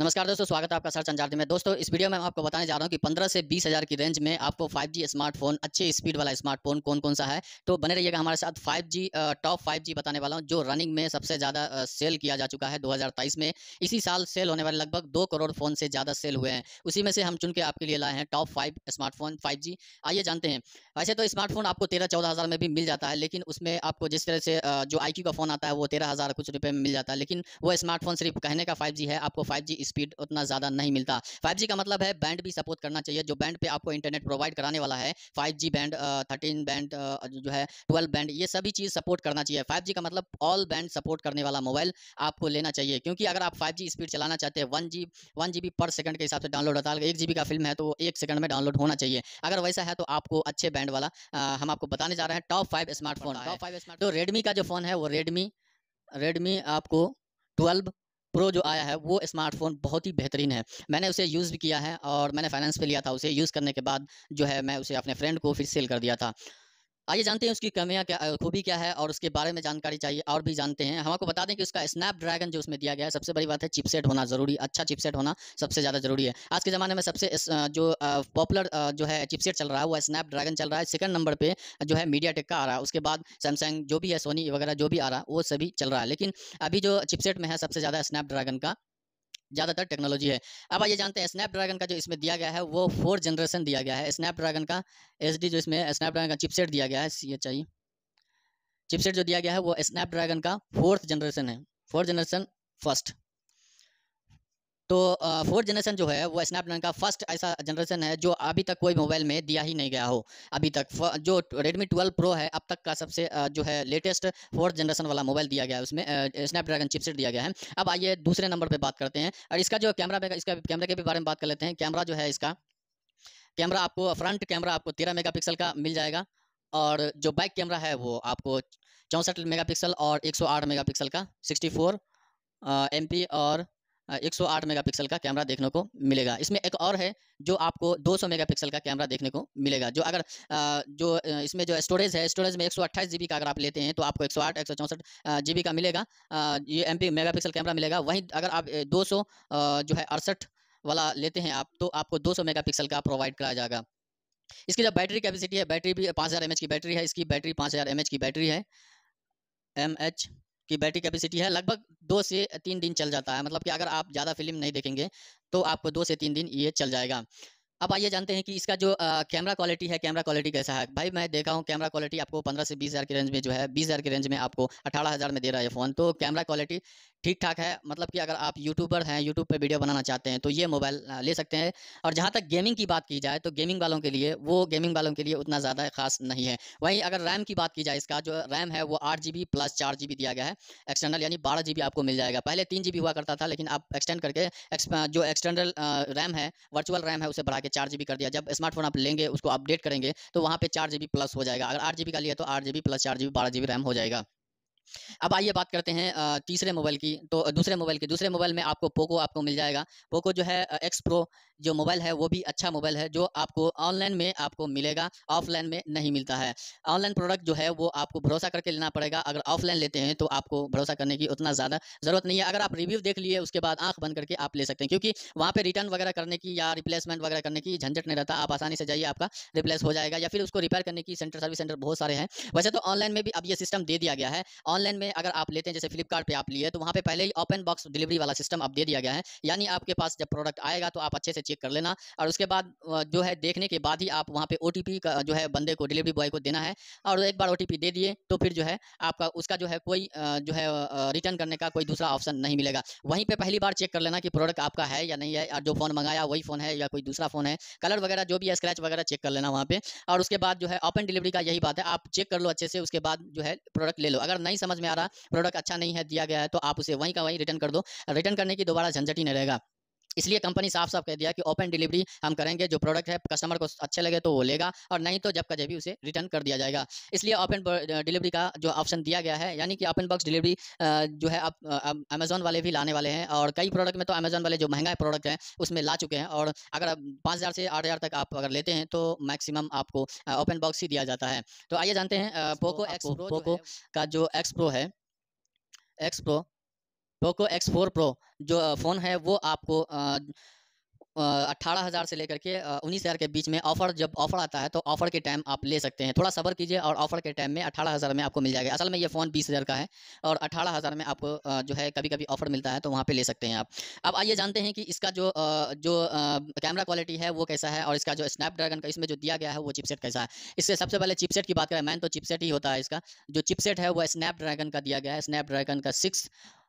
नमस्कार दोस्तों स्वागत है आपका सर अंजार्थ में दोस्तों इस वीडियो में मैं आपको बताने जा रहा हूँ कि पंद्रह से बीस हज़ार की रेंज में आपको 5G स्मार्टफोन अच्छे स्पीड वाला स्मार्टफोन कौन कौन सा है तो बने रहिएगा हमारे साथ 5G टॉप 5G बताने वाला हूँ जो रनिंग में सबसे ज़्यादा सेल किया जा चुका है दो में इसी साल सेल होने वाले लगभग दो करोड़ फ़ोन से ज़्यादा सेल हुए हैं उसी में से हम चुन के आपके लिए लाए हैं टॉप फाइव स्मार्टफोन फाइव आइए जानते हैं वैसे तो स्मार्टफोन आपको तेरह चौदह में भी मिल जाता है लेकिन उसमें आपको जिस तरह से जो आई का फ़ोन आता है वो तेरह कुछ रुपये में मिल जाता है लेकिन वो स्मार्टफोन सिर्फ कहने का फाइव है आपको फाइव स्पीड उतना ज़्यादा नहीं मिलता फाइव का मतलब है बैंड भी सपोर्ट करना चाहिए जो बैंड पे आपको इंटरनेट प्रोवाइड कराने वाला है फाइव बैंड थर्टीन बैंड जो है ट्वेल्व बैंड ये सभी चीज़ सपोर्ट करना चाहिए फाइव का मतलब ऑल बैंड सपोर्ट करने वाला मोबाइल आपको लेना चाहिए क्योंकि अगर आप फाइव स्पीड चलाना चाहते हैं वन जी वन जी पर सेकंड के हिसाब से डाउनलोड होता है एक जी का फिल्म है तो एक सेकंड में डाउनलोड होना चाहिए अगर वैसा है तो आपको अच्छे बैंड वाला आ, हम आपको बताने जा रहे हैं top five smartphone top five smart तो रेडमी का जो फ़ोन है वो रेडमी रेडमी आपको ट्वेल्व प्रो जो आया है वो स्मार्टफ़ोन बहुत ही बेहतरीन है मैंने उसे यूज़ भी किया है और मैंने फाइनेंस पे लिया था उसे यूज़ करने के बाद जो है मैं उसे अपने फ्रेंड को फिर सेल कर दिया था आइए जानते हैं उसकी कमियाँ क्या खूबी क्या है और उसके बारे में जानकारी चाहिए और भी जानते हैं हम आपको बता दें कि उसका स्नैपड्रैगन जो उसमें दिया गया है सबसे बड़ी बात है चिपसेट होना जरूरी अच्छा चिपसेट होना सबसे ज़्यादा जरूरी है आज के ज़माने में सबसे जो पॉपुलर जो है चिपसेट चल रहा है वो स्नैपड्रैगन चल रहा है सेकंड नंबर पर जो है मीडिया का आ रहा है उसके बाद सैमसंग जो भी है सोनी वगैरह जो भी आ रहा है वो सभी चल रहा है लेकिन अभी जो चिपसेट में है सबसे ज़्यादा स्नैपड्रैगन का ज़्यादातर टेक्नोलॉजी है अब आइए जानते हैं स्नैपड्रैगन का जो इसमें दिया गया है वो फोर जनरेशन दिया गया है स्नैपड्रैगन का एस जो इसमें स्नैपड्रैगन का चिपसेट दिया गया है ये चाहिए चिपसेट जो दिया गया है वो स्नैपड्रैगन का फोर्थ जनरेशन है फोर्थ जनरेशन फर्स्ट तो फोर्थ जनरेशन जो है वो स्नैपड्रैगन का फर्स्ट ऐसा जनरेशन है जो अभी तक कोई मोबाइल में दिया ही नहीं गया हो अभी तक जो रेडमी ट्वेल्व प्रो है अब तक का सबसे जो है लेटेस्ट फोर्थ जनरेशन वाला मोबाइल दिया गया है उसमें स्नैपड्रैगन चिपसेट दिया गया है अब आइए दूसरे नंबर पर बात करते हैं और इसका जो कैमरा इसका कैमरे के भी बारे में बात कर लेते हैं कैमरा जो है इसका कैमरा आपको फ्रंट कैमरा आपको तेरह मेगा का मिल जाएगा और जो बैक कैमरा है वो आपको चौंसठ मेगापिक्सल और 108 मेगापिक्सल का 64 एमपी और 108 मेगापिक्सल का कैमरा देखने को मिलेगा इसमें एक और है जो आपको 200 मेगापिक्सल का कैमरा देखने को मिलेगा जो अगर जो इसमें जो स्टोरेज है स्टोरेज में जी बी का अगर आप लेते हैं तो आपको 108 जी बी का मिलेगा ये एम मेगापिक्सल कैमरा मिलेगा वहीं अगर आप 200 जो है अड़सठ वाला लेते हैं आप तो आपको मेगा मेगापिक्सल का प्रोवाइड कराया जाएगा इसकी जो बैटरी कैपेसिटी है बैटरी भी पाँच हज़ार की बैटरी है इसकी बैटरी पाँच हज़ार की बैटरी है एम एच की बैटरी कैपेसिटी है लगभग दो से तीन दिन चल जाता है मतलब कि अगर आप ज़्यादा फिल्म नहीं देखेंगे तो आपको दो से तीन दिन ये चल जाएगा अब आइए जानते हैं कि इसका जो कैमरा क्वालिटी है कैमरा क्वालिटी कैसा है भाई मैं देखा हूँ कैमरा क्वालिटी आपको पंद्रह से बीस हज़ार के रेंज में जो है बीस हज़ार के रेंज में आपको अठारह हज़ार में दे रहा है फ़ोन तो कैमरा क्वालिटी ठीक ठाक है मतलब कि अगर आप यूट्यूबर हैं यूट्यूब पर वीडियो बनाना चाहते हैं तो ये मोबाइल ले सकते हैं और जहाँ तक गेमिंग की बात की जाए तो गेमिंग वालों के लिए वो गेमिंग वालों के लिए उतना ज़्यादा खास नहीं है वहीं अगर रैम की बात की जाए इसका जो रैम है वो आठ जी प्लस चार जी दिया गया है एक्सटर्नल यानी बारह जी आपको मिल जाएगा पहले तीन जी हुआ करता था लेकिन आप एक्सटेंड करके जो एक्सटर्नल रैम है वर्चुअल रैम है उसे बढ़ा के के चार जी कर दिया जब स्मार्टफोन आप लेंगे उसको अपडेट करेंगे तो वहाँ पे चार जी प्लस हो जाएगा अगर आठ जी का लिया तो आठ जी प्लस चार जी बारह जी रैम हो जाएगा अब आइए बात करते हैं तीसरे मोबाइल की तो दूसरे मोबाइल की दूसरे मोबाइल में आपको पोको आपको मिल जाएगा पोको जो है एक्स प्रो जो मोबाइल है वो भी अच्छा मोबाइल है जो आपको ऑनलाइन में आपको मिलेगा ऑफलाइन में नहीं मिलता है ऑनलाइन प्रोडक्ट जो है वो आपको भरोसा करके लेना पड़ेगा अगर ऑफलाइन लेते हैं तो आपको भरोसा करने की उतना ज़्यादा ज़रूरत नहीं है अगर आप रिव्यू देख लिए उसके बाद आँख बंद करके आप ले सकते हैं क्योंकि वहाँ पर रिटर्न वगैरह करने की या रिप्लेसमेंट वगैरह करने की झंझट नहीं रहता आप आसानी से जाइए आपका रिप्लेस हो जाएगा या फिर उसको रिपेयर करने की सेंटर सर्विस सेंटर बहुत सारे हैं वैसे तो ऑनलाइन में भी अब ये सिस्टम दे दिया गया है ऑनलाइन में अगर आप लेते हैं जैसे फ्लिपकार्ट पे आप लिए तो वहाँ पे पहले ही ओपन बॉक्स डिलीवरी वाला सिस्टम अब दे दिया गया है यानी आपके पास जब प्रोडक्ट आएगा तो आप अच्छे से चेक कर लेना और उसके बाद जो है देखने के बाद ही आप वहाँ पे ओ का जो है बंदे को डिलीवरी बॉय को देना है और एक बार ओ दे दिए तो फिर जो है आपका उसका जो है कोई जो है रिटर्न करने का कोई दूसरा ऑप्शन नहीं मिलेगा वहीं पर पहली बार चेक कर लेना कि प्रोडक्ट आपका है या नहीं है जो फ़ोन मंगाया वही फ़ोन है या कोई दूसरा फ़ोन है कलर वगैरह जो भी है स्क्रैच वगैरह चेक कर लेना वहाँ पे और उसके बाद जो है ओपन डिलीवरी का यही बात है आप चेक कर लो अच्छे से उसके बाद जो है प्रोडक्ट ले लो अगर नहीं समझ में आ रहा प्रोडक्ट अच्छा नहीं है दिया गया है तो आप उसे वहीं का वहीं रिटर्न कर दो रिटर्न करने की दोबारा झंझट ही नहीं रहेगा इसलिए कंपनी साफ साफ कह दिया कि ओपन डिलीवरी हम करेंगे जो प्रोडक्ट है कस्टमर को अच्छे लगे तो वो लेगा और नहीं तो जब का जब भी उसे रिटर्न कर दिया जाएगा इसलिए ओपन डिलीवरी का जो ऑप्शन दिया गया है यानी कि ओपन बॉक्स डिलीवरी जो है आप अमेजोन वाले भी लाने वाले हैं और कई प्रोडक्ट में तो अमेजोन वाले जो महंगा प्रोडक्ट हैं उसमें ला चुके हैं और अगर आप पाँच से आठ तक आप अगर लेते हैं तो मैक्सिमम आपको ओपन बॉक्स ही दिया जाता है तो आइए जानते हैं पोको एक्स पोको का जो एक्स प्रो है X pro Poco X four pro जो फ़ोन है वो आपको अट्ठारह हज़ार से लेकर के उन्नीस हज़ार के बीच में ऑफर जब ऑफर आता है तो ऑफर के टाइम आप ले सकते हैं थोड़ा सबर कीजिए और ऑफर के टाइम में अठारह हज़ार में आपको मिल जाएगा असल में ये फ़ोन बीस हज़ार का है और अठारह हज़ार में आपको जो है कभी कभी ऑफर मिलता है तो वहाँ पे ले सकते हैं आप अब आइए जानते हैं कि इसका जो जो कैमरा क्वालिटी है वो कैसा है और इसका जो स्नैपड्रैगन का इसमें जो दिया गया है वो चिपसेट कैसा है इससे सबसे पहले चिपसेट की बात करें मैन तो चिपसेट ही होता है इसका जो चिपसेट है वो स्नैपड्रैगन का दिया गया है स्नैपड्रैगन का सिक्स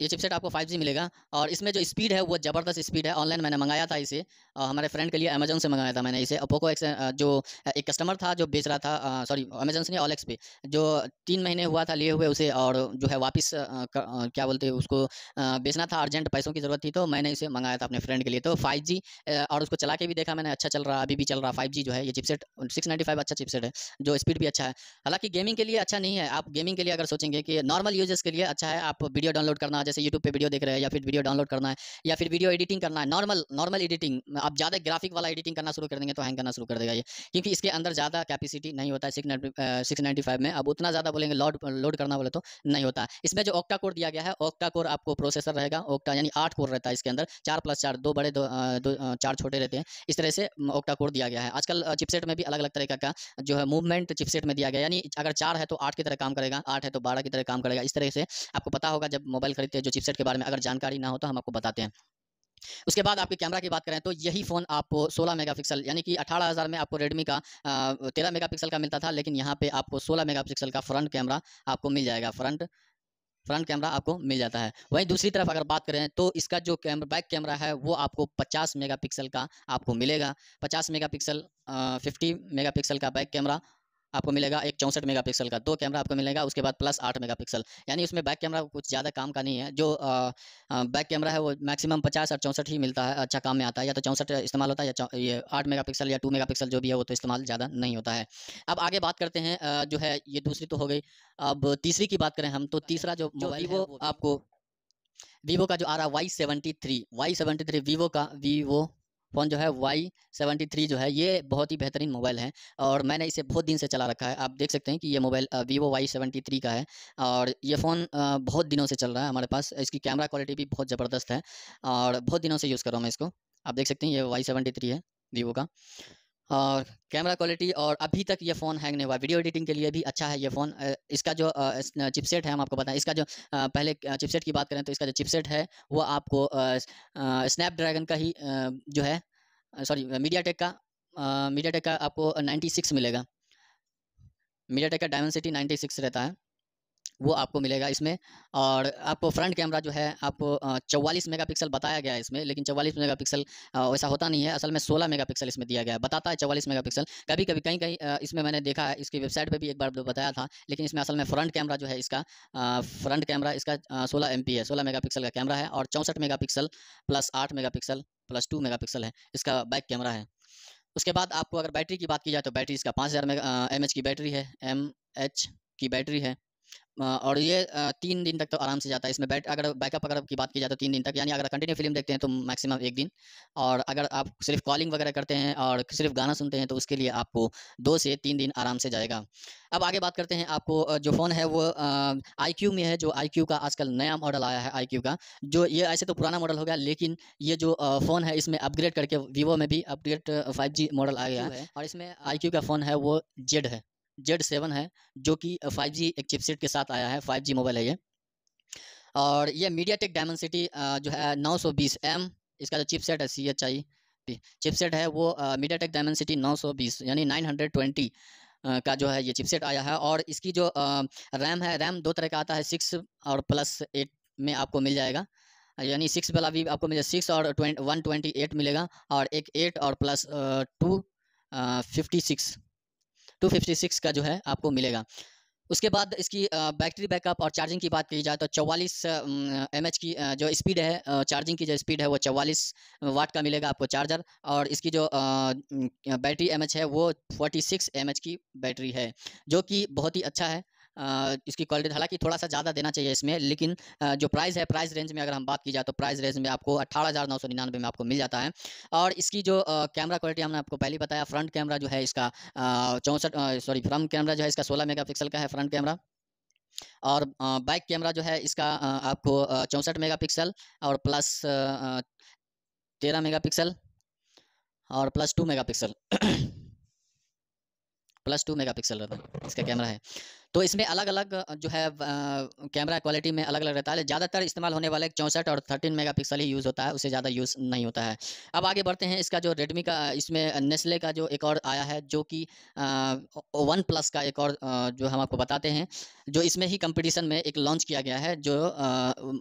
ये चिपसेट आपको 5G मिलेगा और इसमें जो स्पीड है वो ज़बरदस्त स्पीड है ऑनलाइन मैंने मंगाया था इसे और हमारे फ्रेंड के लिए अमेजन से मंगाया था मैंने इसे पोको एक्स जो एक कस्टमर था जो बेच रहा था सॉरी अमेजन से नहीं ऑल पे जो तीन महीने हुआ था लिए हुए उसे और जो है वापस क्या बोलते हैं उसको बेचना था अर्जेंट पैसों की ज़रूरत थी तो मैंने इसे मंगाया था अपने फ्रेंड के लिए तो फाइव और उसको चला के भी देखा मैंने अच्छा चल रहा अभी भी चल रहा फाइव जो है ये चिपसेट सिक्स अच्छा चिपसेट है जो स्पीड भी अच्छा है हालांकि गेमिंग के लिए अच्छा नहीं है आप गेमिंग के लिए अगर सोचेंगे कि नॉर्मल यूजर्स के लिए अच्छा है आप वीडियो डाउनलोड अपलोड करना है जैसे यूट्यूब पे वीडियो देख रहे हैं या फिर वीडियो डाउनलोड करना है या फिर वीडियो एडिटिंग करना है नॉर्मल नॉर्मल एडिटिंग आप ज़्यादा ग्राफिक वाला एडिटिंग करना शुरू कर देंगे तो हैंग करना शुरू कर देगा ये क्योंकि इसके अंदर ज़्यादा कैपेसिटी नहीं होता है सिक्स फाइव में अब उतना ज़्यादा बोलेंगे लोड लोड करना बोले तो नहीं होता इसमें जो ऑक्टा कोर दिया गया है ऑक्टा कोर आपको प्रोसेसर रहेगा ऑक्टा यानी आठ कोर रहता है इसके अंदर चार प्लस चार दो बड़े दो, दो चार छोटे रहते हैं इस तरह से ऑक्टा कोर दिया गया है आजकल चिपसेट में भी अलग अलग तरह का जो है मूवमेंट चिपसेट में दिया गया यानी अगर चार है तो आठ की तरह काम करेगा आठ है तो बारह की तरह काम करेगा इस तरह से आपको पता होगा जब मोबाइल खरीदते हैं जो चिपसेट के बारे में अगर जानकारी ना हो तो हम आपको बताते हैं उसके बाद आपके कैमरा की बात करें तो यही फ़ोन आपको 16 मेगापिक्सल यानी कि 18000 में आपको रेडमी का तेरह मेगापिक्सल का मिलता था लेकिन यहाँ पे आपको 16 मेगापिक्सल का फ्रंट कैमरा आपको मिल जाएगा फ्रंट फ्रंट कैमरा आपको मिल जाता है वहीं दूसरी तरफ अगर बात करें तो इसका जो कैमरा बैक कैमरा है वो आपको 50 मेगापिक्सल का आपको मिलेगा 50 मेगापिक्सल 50 मेगापिक्सल का बैक कैमरा आपको मिलेगा एक चौंसठ मेगापिक्सल का दो कैमरा आपको मिलेगा उसके बाद प्लस आठ मेगापिक्सल यानी उसमें बैक कैमरा कुछ ज़्यादा काम का नहीं है जो आ, आ, बैक कैमरा है वो मैक्सिमम पचास और चौंसठ ही मिलता है अच्छा काम में आता है या तो चौंसठ इस्तेमाल होता है या ये आठ मेगा या टू मेगा जो भी है वो तो इस्तेमाल ज़्यादा नहीं होता है अब आगे बात करते हैं जो है ये दूसरी तो हो गई अब तीसरी की बात करें हम तो तीसरा जो मोबाइल वो आपको वीवो का जो आ रहा है Y seventy three Y seventy three Vivo का वीवो फ़ोन जो है वाई सेवेंटी थ्री जो है ये बहुत ही बेहतरीन मोबाइल है और मैंने इसे बहुत दिन से चला रखा है आप देख सकते हैं कि ये mobile Vivo Y seventy three का है और ये फ़ोन बहुत दिनों से चल रहा है हमारे पास इसकी कैमरा क्वालिटी भी बहुत ज़बरदस्त है और बहुत दिनों से यूज़ कर रहा हूँ मैं इसको आप देख सकते हैं ये वाई सेवेंटी थ्री है वीवो का और कैमरा क्वालिटी और अभी तक ये फ़ोन हैंग नहीं हुआ वीडियो एडिटिंग के लिए भी अच्छा है ये फ़ोन इसका जो चिपसेट है हम आपको बताएं इसका जो पहले चिपसेट की बात करें तो इसका जो चिपसेट है वो आपको स्नैपड्रैगन का ही जो है सॉरी मीडिया टेक का मीडिया टेक का आपको नाइन्टी सिक्स मिलेगा मीडिया टेक का डायमेंसिटी सिटी नाइन्टी सिक्स रहता है वो आपको मिलेगा इसमें और आपको फ्रंट कैमरा जो है आपको चौवालीस मेगापिक्सल बताया गया है इसमें लेकिन चौवालीस मेगापिक्सल वैसा होता नहीं है असल में सोलह मेगापिक्सल इसमें दिया गया है बताता है चौवालीस मेगापिक्सल कभी कभी कहीं कहीं इसमें मैंने देखा है इसकी वेबसाइट पर भी एक बार तो बताया था लेकिन इसमें असल में फ्रंट कैमरा जो है इसका फ्रंट कैमरा इसका सोलह एम है सोलह मेगा का कैमरा है और चौंसठ मेगा प्लस आठ मेगा प्लस टू मेगा है इसका बैक कैमरा है उसके बाद आपको अगर बैटरी की बात की जाए तो बैटरी इसका पाँच हज़ार एम की बैटरी है एम एच की बैटरी है और ये तीन दिन तक तो आराम से जाता है इसमें बैट अगर बैकअप अगर की बात की जाए तो तीन दिन तक यानी अगर कंटिन्यू फिल्म देखते हैं तो मैक्सिमम एक दिन और अगर आप सिर्फ कॉलिंग वगैरह करते हैं और सिर्फ गाना सुनते हैं तो उसके लिए आपको दो से तीन दिन आराम से जाएगा अब आगे बात करते हैं आपको जो फ़ोन है वो आई में है जो आई का आजकल नया मॉडल आया है आई का जो ये ऐसे तो पुराना मॉडल हो गया लेकिन ये जो फ़ोन है इसमें अपग्रेड करके वीवो में भी अपग्रेड फाइव मॉडल आ गया है और इसमें आई का फ़ोन है वो जेड है जेड सेवन है जो कि फाइव जी एक चिपसेट के साथ आया है फाइव जी मोबाइल है ये और ये मीडिया टेक डायमंड सिटी जो है नौ सौ बीस एम इसका जो चिपसेट है C H I P chipset है वो मीडिया टेक डायमंड सिटी नौ सौ बीस यानी नाइन हंड्रेड ट्वेंटी का जो है ये चिपसेट आया है और इसकी जो रैम है रैम दो तरह का आता है सिक्स और प्लस एट में आपको मिल जाएगा यानी सिक्स वाला भी आपको मिलेगा सिक्स और ट्वेंट वन ट्वेंटी एट मिलेगा और एक एट और plus two fifty six six का जो है आपको मिलेगा उसके बाद इसकी बैटरी बैकअप और चार्जिंग की बात की जाए तो चवालीस एम की जो स्पीड है चार्जिंग की जो स्पीड है वो चवालीस वाट का मिलेगा आपको चार्जर और इसकी जो बैटरी एम है वो 46 एम की बैटरी है जो कि बहुत ही अच्छा है इसकी क्वालिटी हालांकि थोड़ा सा ज़्यादा देना चाहिए इसमें लेकिन जो प्राइस है प्राइस रेंज में अगर हम बात की जाए तो प्राइस रेंज में आपको अट्ठारह में आपको मिल जाता है और इसकी जो कैमरा क्वालिटी हमने आपको पहले बताया फ्रंट कैमरा जो है इसका चौंसठ सॉरी फ्रंट कैमरा जो है इसका सोलह मेगा का है फ्रंट कैमरा और बैक कैमरा जो है इसका आपको चौंसठ मेगापिक्सल और प्लस तेरह मेगापिक्सल और plus two megapixel plus two megapixel इसका कैमरा है तो इसमें अलग अलग जो है कैमरा क्वालिटी में अलग अलग रहता है ज़्यादातर इस्तेमाल होने वाला चौंसठ और थर्टीन मेगापिक्सल ही यूज़ होता है उससे ज़्यादा यूज़ नहीं होता है अब आगे बढ़ते हैं इसका जो रेडमी का इसमें नेस्ले का जो एक और आया है जो कि वन प्लस का एक और जो हम आपको बताते हैं जो इसमें ही कंपटीशन में एक लॉन्च किया गया है जो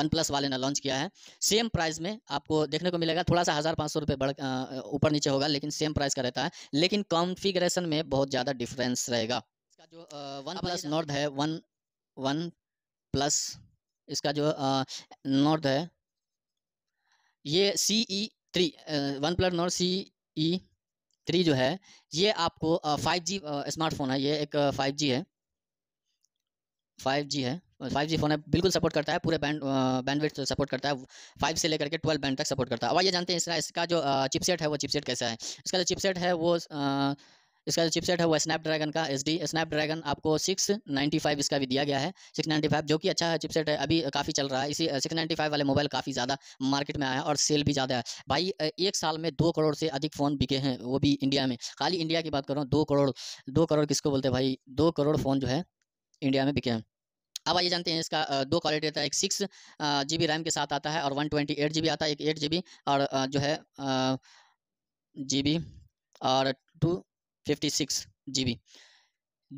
वन प्लस वाले ने लॉन्च किया है सेम प्राइस में आपको देखने को मिलेगा थोड़ा सा हज़ार पाँच सौ रुपये बढ़ ऊपर नीचे होगा लेकिन सेम प्राइस का रहता है लेकिन कॉन्फिग्रेशन में बहुत ज़्यादा डिफरेंस रहेगा इसका जो वन प्लस नॉर्थ है वन वन प्लस इसका जो नॉर्थ है ये C E three OnePlus north C E three जो है ये आपको फाइव जी स्मार्टफोन है ये एक फाइव जी है फाइव जी है फाइव जी फोन है बिल्कुल सपोर्ट करता है पूरे बैंड बैंडविड्थ सपोर्ट करता है फाइव से लेकर के ट्वेल्व बैंड तक सपोर्ट करता है अब ये जानते हैं इसका इसका जो चिपसेट है वो चिपसेट कैसा है इसका जो चिपसेट है वो आ, इसका जो चिपसेट है वो स्नैपड्रैगन का एस डी स्नैपड्रैगन आपको सिक्स नाइन्टी फाइव इसका भी दिया गया है सिक्स नाइन्टी फाइव जो कि अच्छा है चिपसेट है अभी काफ़ी चल रहा है इसी सिक्स नाइन्टी फाइव वाले मोबाइल काफ़ी ज़्यादा मार्केट में आया और सेल भी ज़्यादा है भाई एक साल में दो करोड़ से अधिक फ़ोन बिके हैं वो भी इंडिया में खाली इंडिया की बात करूँ दो करोड़ दो करोड़ किसको बोलते हैं भाई दो करोड़ फ़ोन जो है इंडिया में बिके हैं अब आइए जानते हैं इसका दो क्वालिटी रहता है एक सिक्स जी बी रैम के साथ आता है और one twenty eight G B आता है एक एट जी बी और जो है जी बी और two fifty six G B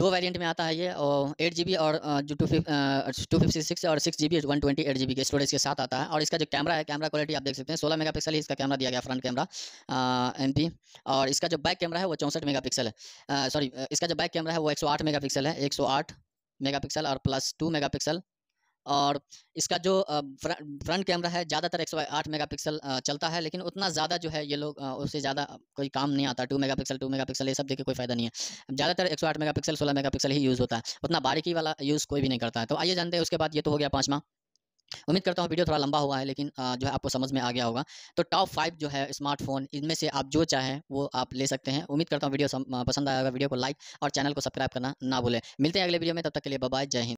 दो वेरिएंट में आता है ये और एट जी बी और जो टू टू फिफ्टी सिक्स और six G B one twenty eight G B के स्टोरेज के साथ आता है और इसका जो कैमरा है कैमरा क्वालिटी आप देख सकते हैं सोलह मेगा पिक्सल ही इसका कैमरा दिया गया फ्रंट कैमरा एम पी और इसका जो बैक कैमरा है वो चौंसठ मेगा पिक्सल है सॉरी इसका जो बैक कैमरा है वो एक सौ आठ मेगा पिक्सल है एक सौ आठ मेगा पिक्सल और प्लस टू मेगा पिक्सल और इसका जो फ्रंट कैमरा है ज़्यादातर एक सौ आठ मेगा पिक्सल चलता है लेकिन उतना ज़्यादा जो है ये लोग उससे ज़्यादा कोई काम नहीं आता two megapixel two megapixel ये सब देखिए कोई फ़ायदा नहीं है ज़्यादातर एक सौ आठ मेगा पिक्सल सोलह मेगा पिक्सल ही यूज़ होता है उतना बारीकी वाला यूज़ कोई भी नहीं करता है तो आइए जानते हैं उसके बाद ये तो हो गया पाँचवा उम्मीद करता हूँ वीडियो थोड़ा लंबा हुआ है लेकिन जो है आपको समझ में आ गया होगा तो टॉप फाइव जो है स्मार्टफोन इनमें से आप जो चाहें वो आप ले सकते हैं उम्मीद करता हूँ वीडियो पसंद आया होगा वीडियो को लाइक और चैनल को सब्सक्राइब करना ना भूलें मिलते हैं अगले वीडियो में तब तक के लिए बाय जय हिंद